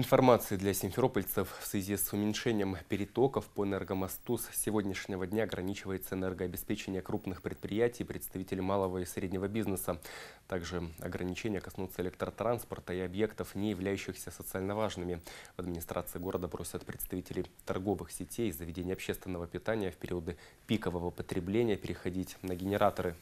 Информации для симферопольцев в связи с уменьшением перетоков по энергомосту с сегодняшнего дня ограничивается энергообеспечение крупных предприятий, представителей малого и среднего бизнеса. Также ограничения коснутся электротранспорта и объектов, не являющихся социально важными. В администрации города просят представителей торговых сетей и заведений общественного питания в периоды пикового потребления переходить на генераторы.